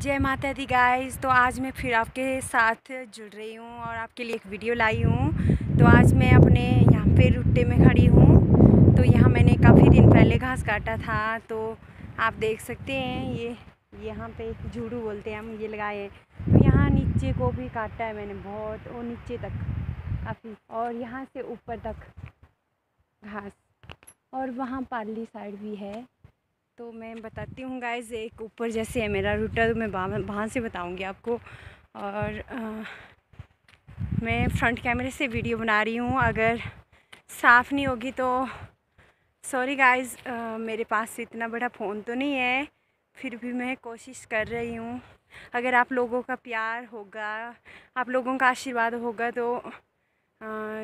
जय माता दी गाइस तो आज मैं फिर आपके साथ जुड़ रही हूँ और आपके लिए एक वीडियो लाई हूँ तो आज मैं अपने यहाँ पे रुट्टे में खड़ी हूँ तो यहाँ मैंने काफ़ी दिन पहले घास काटा था तो आप देख सकते हैं ये यहाँ पे झूड़ू बोलते हैं हम ये लगाए तो यहाँ नीचे को भी काटा है मैंने बहुत और नीचे तक काफ़ी और यहाँ से ऊपर तक घास और वहाँ पाली साइड भी है तो मैं बताती हूँ गाइज एक ऊपर जैसे है मेरा रूटर तो मैं वहाँ से बताऊँगी आपको और आ, मैं फ्रंट कैमरे से वीडियो बना रही हूँ अगर साफ़ नहीं होगी तो सॉरी गाइज मेरे पास इतना बड़ा फ़ोन तो नहीं है फिर भी मैं कोशिश कर रही हूँ अगर आप लोगों का प्यार होगा आप लोगों का आशीर्वाद होगा तो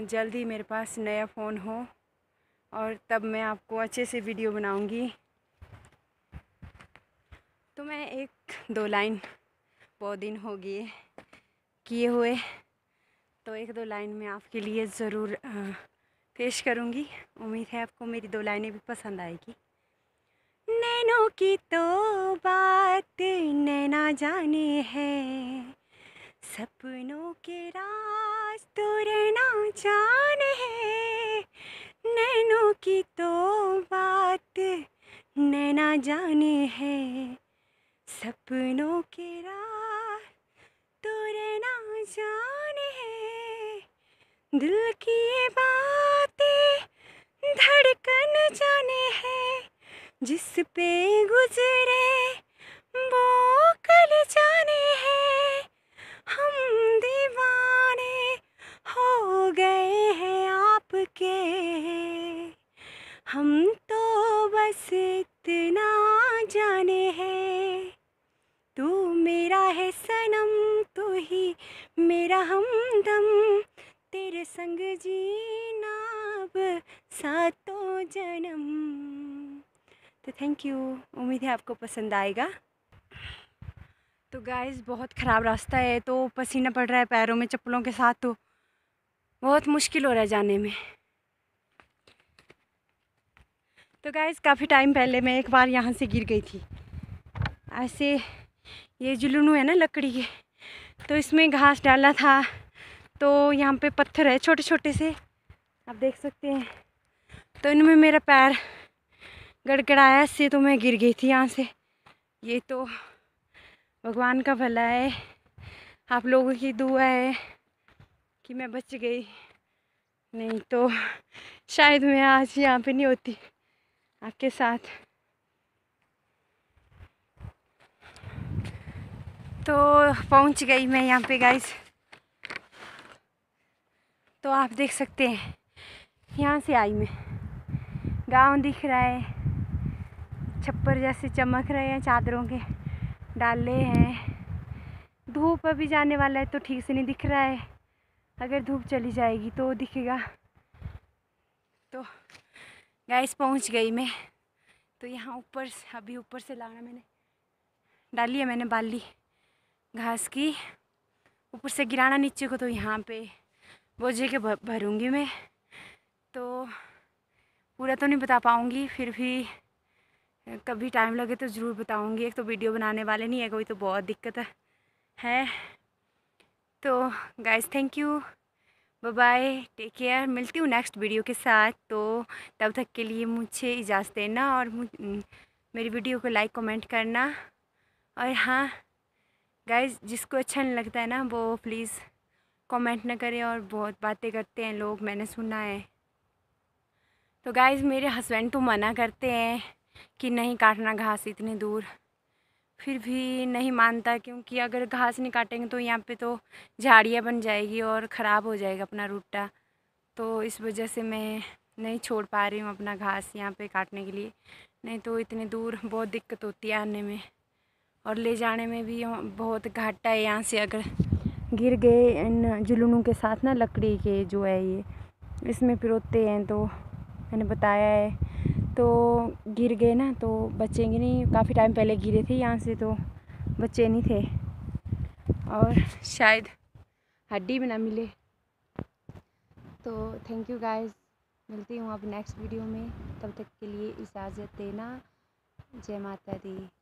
जल्दी मेरे पास नया फ़ोन हो और तब मैं आपको अच्छे से वीडियो बनाऊँगी तो मैं एक दो लाइन बहुत दिन हो गए किए हुए तो एक दो लाइन मैं आपके लिए ज़रूर पेश करूँगी उम्मीद है आपको मेरी दो लाइनें भी पसंद आएगी नैनों की तो बात नैना जाने है सपनों के राज तो रहना जाने है नैनों की तो बात नैना जाने है सपनों के राह तोरे ना जाने है दिल की ये बातें धड़कन जाने हैं जिस पे गुजरे वो कल जाने हैं हम दीवाने हो गए हैं आपके हम सनम तो ही मेरा हमदम तेरे संग जी नाब सातों जन्म तो थैंक यू उम्मीद है आपको पसंद आएगा तो गाइस बहुत ख़राब रास्ता है तो पसीना पड़ रहा है पैरों में चप्पलों के साथ तो बहुत मुश्किल हो रहा है जाने में तो गाइस काफ़ी टाइम पहले मैं एक बार यहाँ से गिर गई थी ऐसे ये जुलूनू है ना लकड़ी के तो इसमें घास डाला था तो यहाँ पे पत्थर है छोटे छोटे से आप देख सकते हैं तो इनमें मेरा पैर गड़गड़ाया इससे तो मैं गिर गई थी यहाँ से ये तो भगवान का भला है आप लोगों की दुआ है कि मैं बच गई नहीं तो शायद मैं आज यहाँ पे नहीं होती आपके साथ तो पहुंच गई मैं यहाँ पे गाइस तो आप देख सकते हैं यहाँ से आई मैं गांव दिख रहा है छप्पर जैसे चमक रहे हैं चादरों के डाले हैं धूप अभी जाने वाला है तो ठीक से नहीं दिख रहा है अगर धूप चली जाएगी तो दिखेगा तो गैस पहुँच गई मैं तो यहाँ ऊपर अभी ऊपर से लाना मैंने डाली है मैंने बाली घास की ऊपर से गिराना नीचे को तो यहाँ पे बोझे के भरूँगी मैं तो पूरा तो नहीं बता पाऊँगी फिर भी कभी टाइम लगे तो ज़रूर बताऊँगी एक तो वीडियो बनाने वाले नहीं है कोई तो बहुत दिक्कत है तो guys thank you bye bye take care मिलती हूँ नेक्स्ट वीडियो के साथ तो तब तक के लिए मुझे इजाज़त देना और मेरी वीडियो को लाइक कमेंट करना और हाँ गाइज जिसको अच्छा नहीं लगता है ना वो प्लीज़ कमेंट ना करें और बहुत बातें करते हैं लोग मैंने सुना है तो गाइज मेरे हस्बैंड तो मना करते हैं कि नहीं काटना घास इतनी दूर फिर भी नहीं मानता क्योंकि अगर घास नहीं काटेंगे तो यहाँ पे तो झाड़ियाँ बन जाएगी और ख़राब हो जाएगा अपना रूटा तो इस वजह से मैं नहीं छोड़ पा रही हूँ अपना घास यहाँ पे काटने के लिए नहीं तो इतनी दूर बहुत दिक्कत होती है आने में और ले जाने में भी बहुत घाटा है यहाँ से अगर गिर गए इन जुलूनों के साथ ना लकड़ी के जो है ये इसमें पिरोते हैं तो मैंने बताया है तो गिर गए ना तो बचेंगे नहीं काफ़ी टाइम पहले गिरे थे यहाँ से तो बच्चे नहीं थे और शायद हड्डी भी ना मिले तो थैंक यू गाइस मिलती हूँ आप नेक्स्ट वीडियो में तब तक के लिए इजाज़त देना जय माता दी